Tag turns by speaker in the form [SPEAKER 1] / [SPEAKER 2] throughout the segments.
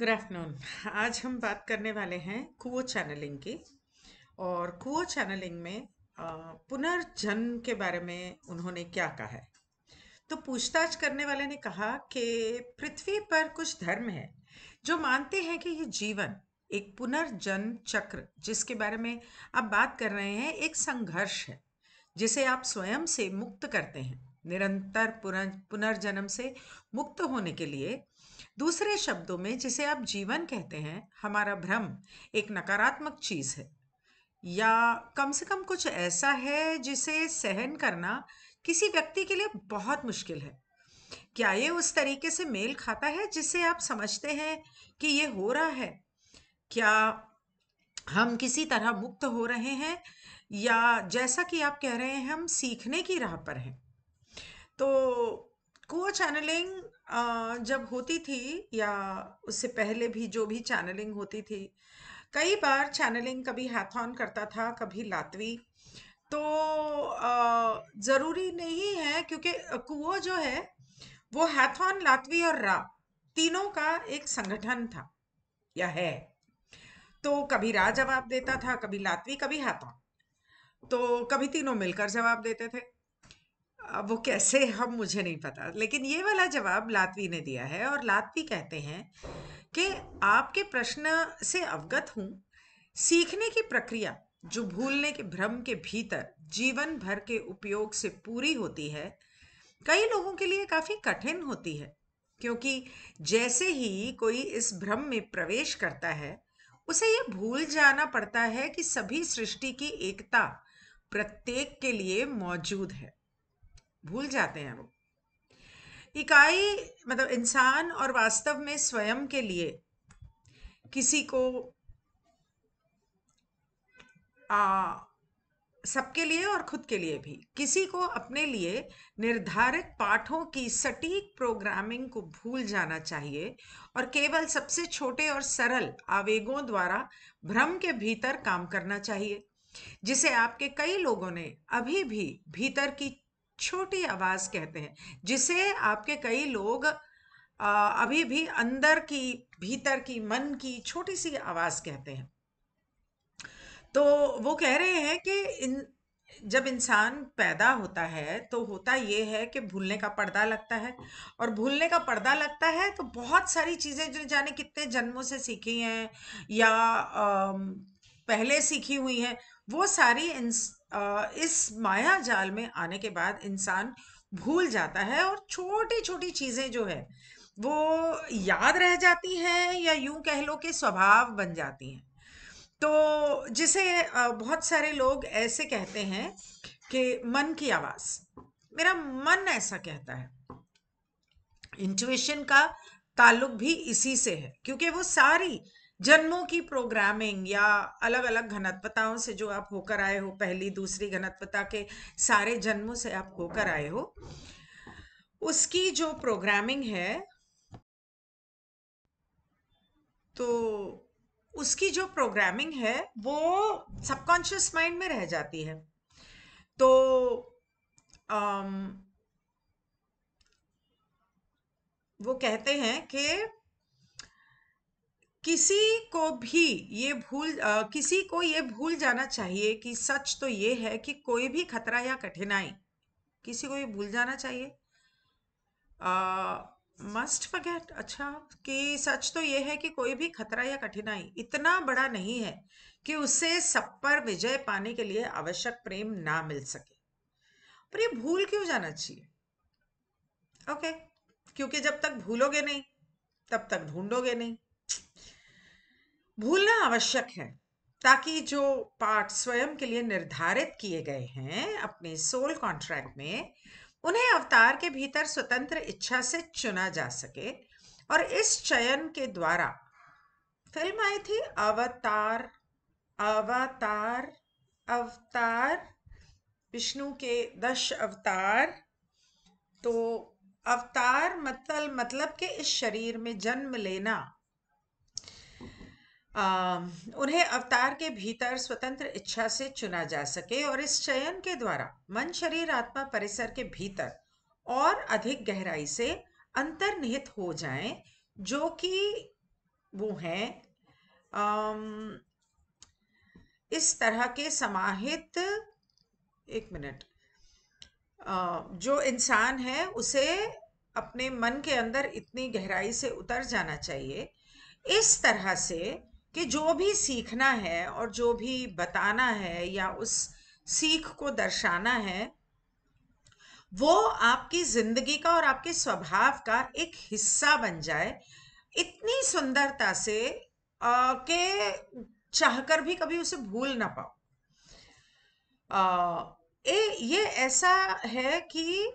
[SPEAKER 1] Good afternoon आज हम बात करने वाले हैं कुओ चैनलिंग की और कुओ चैनलिंग में पुनर्जन्म के बारे में उन्होंने क्या कहा है तो पूछताछ करने वाले ने कहा कि पृथ्वी पर कुछ धर्म है जो मानते हैं कि ये जीवन एक पुनर्जन्म चक्र जिसके बारे में आप बात कर रहे हैं एक संघर्ष है जिसे आप स्वयं से मुक्त करते हैं निरंतर पुनर्जन्म से मुक्त होने के लिए दूसरे शब्दों में जिसे आप जीवन कहते हैं हमारा भ्रम एक नकारात्मक चीज़ है या कम से कम कुछ ऐसा है जिसे सहन करना किसी व्यक्ति के लिए बहुत मुश्किल है क्या ये उस तरीके से मेल खाता है जिसे आप समझते हैं कि ये हो रहा है क्या हम किसी तरह मुक्त हो रहे हैं या जैसा कि आप कह रहे हैं हम सीखने की राह पर हैं तो को चैनलिंग जब होती थी या उससे पहले भी जो भी चैनलिंग होती थी, कई बार चैनलिंग कभी हैथॉन करता था, कभी लातवी। तो ज़रूरी नहीं है क्योंकि कुओ जो है, वो हैथॉन लातवी और रा, तीनों का एक संगठन था या है। तो कभी रा जवाब देता था, कभी लातवी, कभी हैथॉन तो कभी तीनों मिलकर जवाब देते थे। अब वो कैसे हम मुझे नहीं पता लेकिन ये वाला जवाब लातवी ने दिया है और लातवी कहते हैं कि आपके प्रश्न से अवगत हूँ सीखने की प्रक्रिया जो भूलने के भ्रम के भीतर जीवन भर के उपयोग से पूरी होती है कई लोगों के लिए काफ़ी कठिन होती है क्योंकि जैसे ही कोई इस भ्रम में प्रवेश करता है उसे ये भूल जाना पड़ता है कि सभी सृष्टि की एकता प्रत्येक के लिए मौजूद है भूल जाते हैं वो इकाई मतलब इंसान और वास्तव में स्वयं के लिए किसी को सबके लिए और खुद के लिए भी किसी को अपने लिए निर्धारित पाठों की सटीक प्रोग्रामिंग को भूल जाना चाहिए और केवल सबसे छोटे और सरल आवेगों द्वारा भ्रम के भीतर काम करना चाहिए जिसे आपके कई लोगों ने अभी भी भीतर की छोटी आवाज़ कहते हैं जिसे आपके कई लोग आ, अभी भी अंदर की भीतर की मन की छोटी सी आवाज़ कहते हैं तो वो कह रहे हैं कि इन जब इंसान पैदा होता है तो होता ये है कि भूलने का पर्दा लगता है और भूलने का पर्दा लगता है तो बहुत सारी चीज़ें जो जाने कितने जन्मों से सीखी हैं या आ, पहले सीखी हुई हैं वो सारी इंस इस माया जाल में आने के बाद इंसान भूल जाता है और छोटी छोटी चीज़ें जो है वो याद रह जाती हैं या यूं कह लो कि स्वभाव बन जाती हैं तो जिसे बहुत सारे लोग ऐसे कहते हैं कि मन की आवाज़ मेरा मन ऐसा कहता है इंट्यूशन का ताल्लुक भी इसी से है क्योंकि वो सारी जन्मों की प्रोग्रामिंग या अलग अलग घनत्वताओं से जो आप होकर आए हो पहली दूसरी घनत्वता के सारे जन्मों से आप होकर आए हो उसकी जो प्रोग्रामिंग है तो उसकी जो प्रोग्रामिंग है वो सबकॉन्शियस माइंड में रह जाती है तो आम, वो कहते हैं कि किसी को भी ये भूल आ, किसी को ये भूल जाना चाहिए कि सच तो ये है कि कोई भी खतरा या कठिनाई किसी को ये भूल जाना चाहिए मस्ट फगेट अच्छा कि सच तो ये है कि कोई भी खतरा या कठिनाई इतना बड़ा नहीं है कि उसे सब पर विजय पाने के लिए आवश्यक प्रेम ना मिल सके पर ये भूल क्यों जाना चाहिए ओके okay. क्योंकि जब तक भूलोगे नहीं तब तक ढूंढोगे नहीं भूलना आवश्यक है ताकि जो पार्ट स्वयं के लिए निर्धारित किए गए हैं अपने सोल कॉन्ट्रैक्ट में उन्हें अवतार के भीतर स्वतंत्र इच्छा से चुना जा सके और इस चयन के द्वारा फिल्म आई थी अवतार अवतार अवतार विष्णु के दश अवतार तो अवतार मतलब मतलब के इस शरीर में जन्म लेना आ, उन्हें अवतार के भीतर स्वतंत्र इच्छा से चुना जा सके और इस चयन के द्वारा मन शरीर आत्मा परिसर के भीतर और अधिक गहराई से अंतर्निहित हो जाएं जो कि वो हैं इस तरह के समाहित एक मिनट जो इंसान है उसे अपने मन के अंदर इतनी गहराई से उतर जाना चाहिए इस तरह से कि जो भी सीखना है और जो भी बताना है या उस सीख को दर्शाना है वो आपकी जिंदगी का और आपके स्वभाव का एक हिस्सा बन जाए इतनी सुंदरता से के चाहकर भी कभी उसे भूल ना पाओ ए, ये ऐसा है कि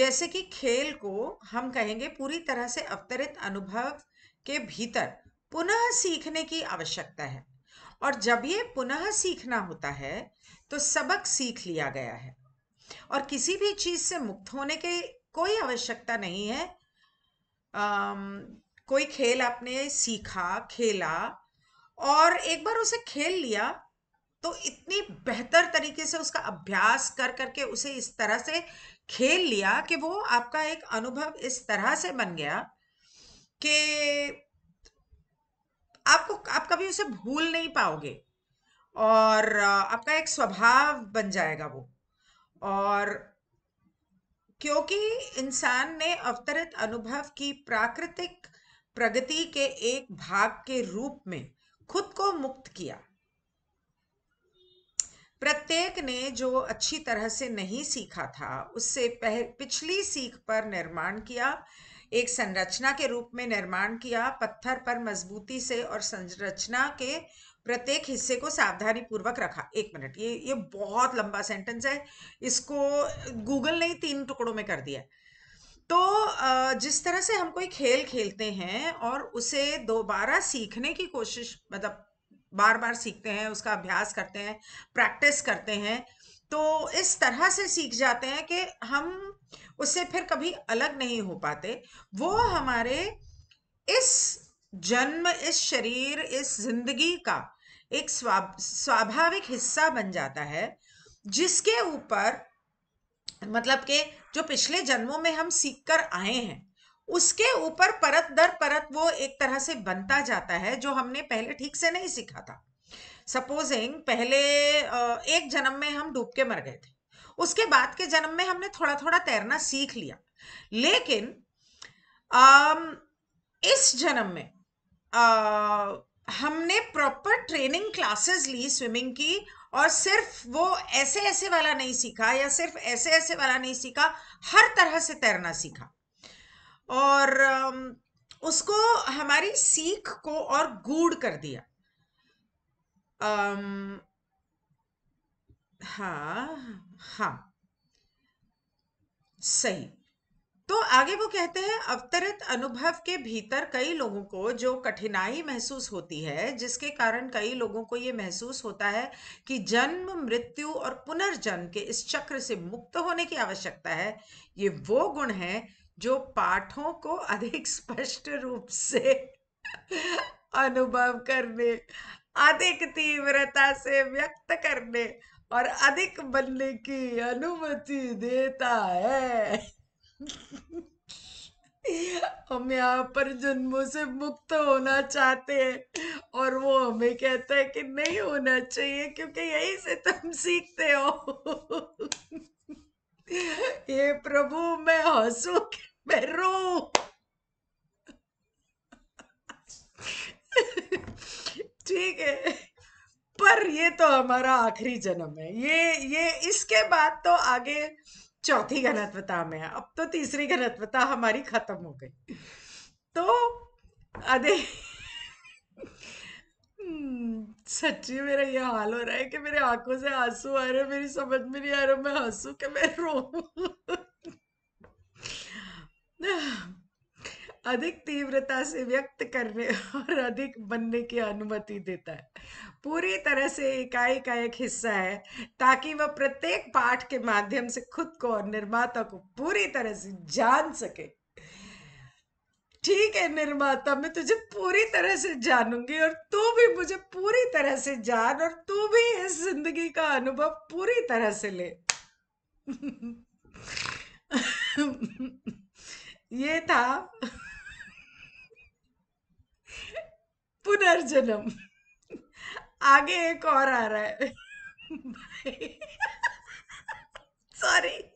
[SPEAKER 1] जैसे कि खेल को हम कहेंगे पूरी तरह से अवतरित अनुभव के भीतर पुनः सीखने की आवश्यकता है और जब ये पुनः सीखना होता है तो सबक सीख लिया गया है और किसी भी चीज से मुक्त होने की कोई आवश्यकता नहीं है आम, कोई खेल आपने सीखा खेला और एक बार उसे खेल लिया तो इतनी बेहतर तरीके से उसका अभ्यास कर करके उसे इस तरह से खेल लिया कि वो आपका एक अनुभव इस तरह से बन गया कि आपको आप कभी उसे भूल नहीं पाओगे और आपका एक स्वभाव बन जाएगा वो और क्योंकि इंसान ने अवतरित अनुभव की प्राकृतिक प्रगति के एक भाग के रूप में खुद को मुक्त किया प्रत्येक ने जो अच्छी तरह से नहीं सीखा था उससे पह, पिछली सीख पर निर्माण किया एक संरचना के रूप में निर्माण किया पत्थर पर मजबूती से और संरचना के प्रत्येक हिस्से को सावधानी पूर्वक रखा एक मिनट ये ये बहुत लंबा सेंटेंस है इसको गूगल ने ही तीन टुकड़ों में कर दिया तो जिस तरह से हम कोई खेल खेलते हैं और उसे दोबारा सीखने की कोशिश मतलब बार बार सीखते हैं उसका अभ्यास करते हैं प्रैक्टिस करते हैं तो इस तरह से सीख जाते हैं कि हम उससे फिर कभी अलग नहीं हो पाते वो हमारे इस जन्म इस शरीर इस जिंदगी का एक स्वाभाविक हिस्सा बन जाता है जिसके ऊपर मतलब के जो पिछले जन्मों में हम सीख कर आए हैं उसके ऊपर परत दर परत वो एक तरह से बनता जाता है जो हमने पहले ठीक से नहीं सीखा था सपोजिंग पहले एक जन्म में हम डूब के मर गए थे उसके बाद के जन्म में हमने थोड़ा थोड़ा तैरना सीख लिया लेकिन इस जन्म में आ, हमने प्रॉपर ट्रेनिंग क्लासेस ली स्विमिंग की और सिर्फ वो ऐसे ऐसे वाला नहीं सीखा या सिर्फ ऐसे ऐसे वाला नहीं सीखा हर तरह से तैरना सीखा और उसको हमारी सीख को और गूढ़ कर दिया Um, हा हा सही तो आगे वो कहते हैं अवतरित अनुभव के भीतर कई लोगों को जो कठिनाई महसूस होती है जिसके कारण कई लोगों को ये महसूस होता है कि जन्म मृत्यु और पुनर्जन्म के इस चक्र से मुक्त होने की आवश्यकता है
[SPEAKER 2] ये वो गुण है जो पाठों को अधिक स्पष्ट रूप से अनुभव करने अधिक तीव्रता से व्यक्त करने और अधिक बनने की अनुमति देता है हम यहाँ पर जन्मों से मुक्त होना चाहते हैं और वो हमें कहता है कि नहीं होना चाहिए क्योंकि यही से तुम सीखते हो ये प्रभु मैं हंसू मैं रो ठीक है पर ये तो हमारा आखिरी जन्म है ये ये इसके बाद तो आगे चौथी घनत्वता में है अब तो तीसरी घनत्वता हमारी खत्म हो गई तो अदे हम्म, सच्ची मेरा ये हाल हो रहा है कि मेरे आंखों से आंसू आ रहे मेरी समझ में नहीं आ रहा मैं हंसू कि मैं रो अधिक तीव्रता से व्यक्त करने और अधिक बनने की अनुमति देता है पूरी तरह से इकाई का एक हिस्सा है ताकि वह प्रत्येक पाठ के माध्यम से खुद को और निर्माता को पूरी तरह से जान सके ठीक है निर्माता मैं तुझे पूरी तरह से जानूंगी और तू भी मुझे पूरी तरह से जान और तू भी इस जिंदगी का अनुभव पूरी तरह से ले ये था पुनर्जन्म आगे एक और आ रहा है सॉरी